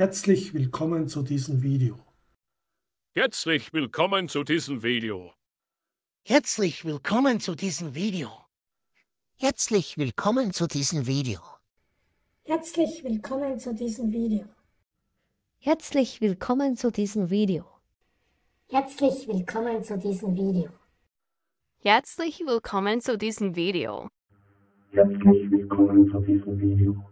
Herzlich willkommen zu diesem Video. Herzlich willkommen zu diesem Video. Herzlich willkommen zu diesem Video. Herzlich willkommen zu diesem Video. Herzlich willkommen zu diesem Video. Herzlich willkommen zu diesem Video. Herzlich willkommen zu diesem Video. Herzlich willkommen zu diesem Video. Herzlich willkommen zu diesem Video.